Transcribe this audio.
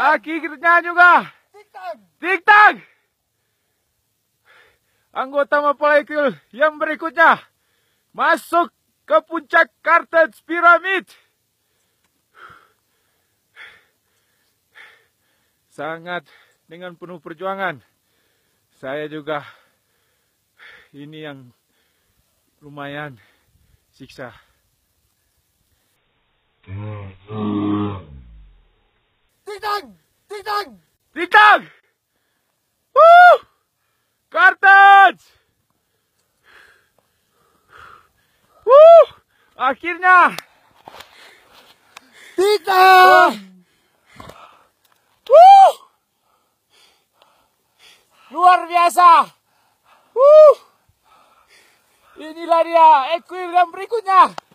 Akhirnya ah, juga. Tiktak. Anggota molekul yang berikutnya masuk ke puncak Kartens Pyramid. Sangat dengan penuh perjuangan. Saya juga ini yang lumayan siksa. Tritang! Tritang! Woo! Cartage! Woo! Akhirnya! Tritang! Woo! Luar biasa! Woo! Inilah dia equilibrium berikutnya.